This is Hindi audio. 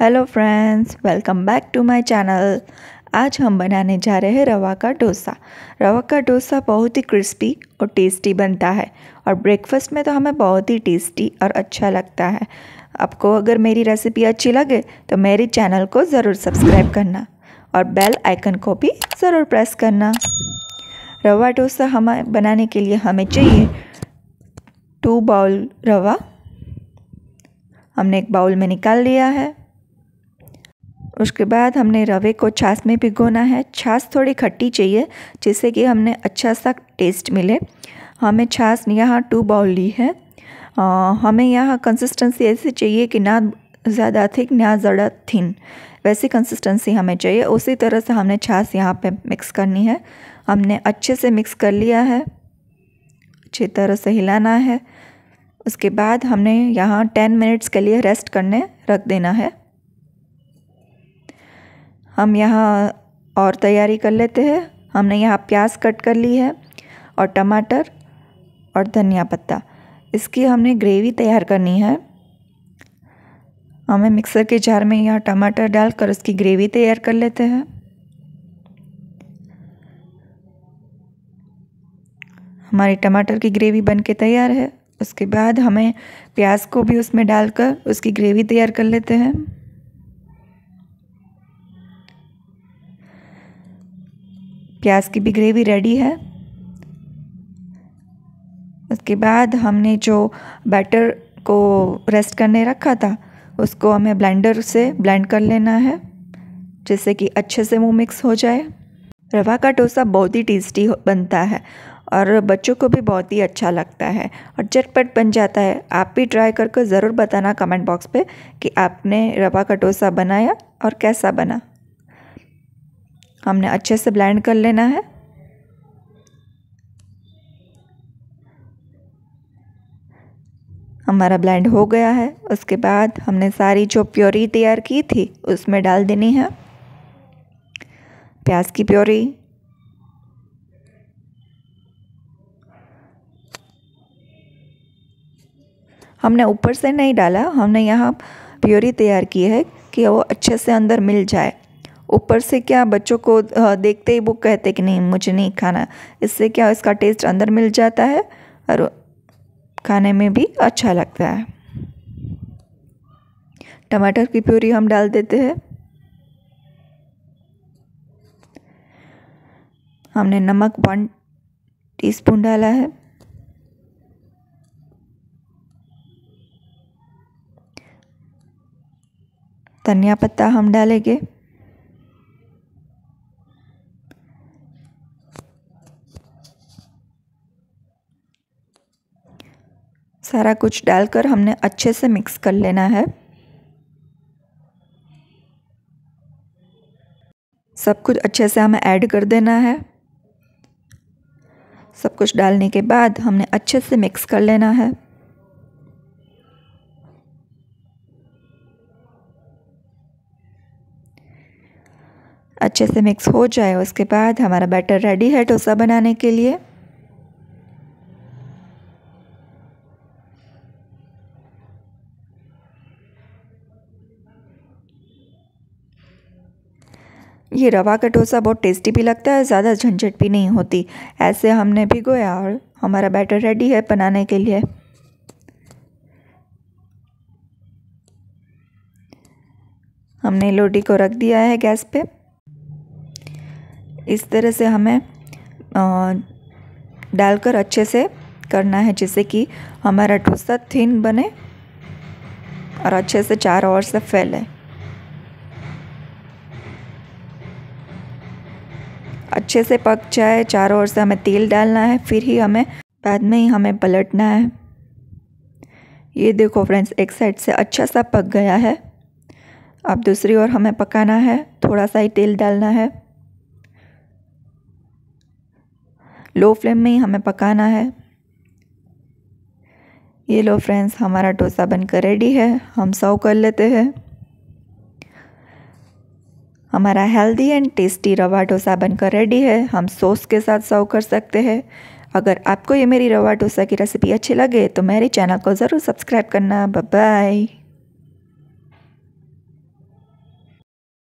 hello friends welcome back to my channel आज हम बनाने जा रहे हैं रवा का डोसा रवा का डोसा बहुत ही क्रिस्पी और टेस्टी बनता है और ब्रेकफास्ट में तो हमें बहुत ही टेस्टी और अच्छा लगता है आपको अगर मेरी रेसिपी अच्छी लगे तो मेरे चैनल को ज़रूर सब्सक्राइब करना और बेल आइकन को भी ज़रूर प्रेस करना रवा डोसा हम बनाने के लिए हमें चाहिए टू बाउल रवा हमने एक बाउल में निकाल लिया है उसके बाद हमने रवे को छाछ में भिगोना है छाछ थोड़ी खट्टी चाहिए जिससे कि हमने अच्छा सा टेस्ट मिले हमें छाछ यहाँ टू बाउल ली है आ, हमें यहाँ कंसिस्टेंसी ऐसी चाहिए कि ना ज़्यादा थिक ना ज़्यादा थिन वैसी कंसिस्टेंसी हमें चाहिए उसी तरह से हमने छाछ यहाँ पे मिक्स करनी है हमने अच्छे से मिक्स कर लिया है अच्छी तरह से हिलाना है उसके बाद हमने यहाँ टेन मिनट्स के लिए रेस्ट करने रख देना है हम यहाँ और तैयारी कर लेते हैं हमने यहाँ प्याज कट कर ली है और टमाटर और धनिया पत्ता इसकी हमने ग्रेवी तैयार करनी है हमें मिक्सर के जार में यहाँ टमाटर डालकर उसकी ग्रेवी तैयार कर लेते हैं हमारी टमाटर की ग्रेवी बन के तैयार है उसके बाद हमें प्याज को भी उसमें डालकर उसकी ग्रेवी तैयार कर लेते हैं प्याज की भी ग्रेवी रेडी है उसके बाद हमने जो बैटर को रेस्ट करने रखा था उसको हमें ब्लेंडर से ब्लेंड कर लेना है जिससे कि अच्छे से वो मिक्स हो जाए रवा का डोसा बहुत ही टेस्टी बनता है और बच्चों को भी बहुत ही अच्छा लगता है और झटपट बन जाता है आप भी ट्राई करके ज़रूर बताना कमेंट बॉक्स पे कि आपने रवा का डोसा बनाया और कैसा बना हमने अच्छे से ब्लेंड कर लेना है हमारा ब्लेंड हो गया है उसके बाद हमने सारी जो प्योरी तैयार की थी उसमें डाल देनी है प्याज की प्योरी हमने ऊपर से नहीं डाला हमने यहाँ प्योरी तैयार की है कि वो अच्छे से अंदर मिल जाए ऊपर से क्या बच्चों को देखते ही वो कहते कि नहीं मुझे नहीं खाना इससे क्या इसका टेस्ट अंदर मिल जाता है और खाने में भी अच्छा लगता है टमाटर की प्यूरी हम डाल देते हैं हमने नमक वन टीस्पून डाला है धनिया पत्ता हम डालेंगे सारा कुछ डालकर हमने अच्छे से मिक्स कर लेना है सब कुछ अच्छे से हमें ऐड कर देना है सब कुछ डालने के बाद हमने अच्छे से मिक्स कर लेना है अच्छे से मिक्स हो जाए उसके बाद हमारा बैटर रेडी है डोसा बनाने के लिए ये रवा का डोसा बहुत टेस्टी भी लगता है ज़्यादा झंझट भी नहीं होती ऐसे हमने भिगोया और हमारा बैटर रेडी है बनाने के लिए हमने लोटी को रख दिया है गैस पे इस तरह से हमें डालकर अच्छे से करना है जिससे कि हमारा डोसा थिन बने और अच्छे से चारों ओर से फैले अच्छे से पक जाए चारों ओर से हमें तेल डालना है फिर ही हमें बाद में ही हमें पलटना है ये देखो फ्रेंड्स एक साइड से अच्छा सा पक गया है अब दूसरी ओर हमें पकाना है थोड़ा सा ही तेल डालना है लो फ्लेम में ही हमें पकाना है ये लो फ्रेंड्स हमारा डोसा बनकर रेडी है हम सर्व कर लेते हैं हमारा हेल्दी एंड टेस्टी रवा डोसा बनकर रेडी है हम सॉस के साथ सर्व कर सकते हैं अगर आपको ये मेरी रवा डोसा की रेसिपी अच्छी लगे तो मेरे चैनल को ज़रूर सब्सक्राइब करना बाय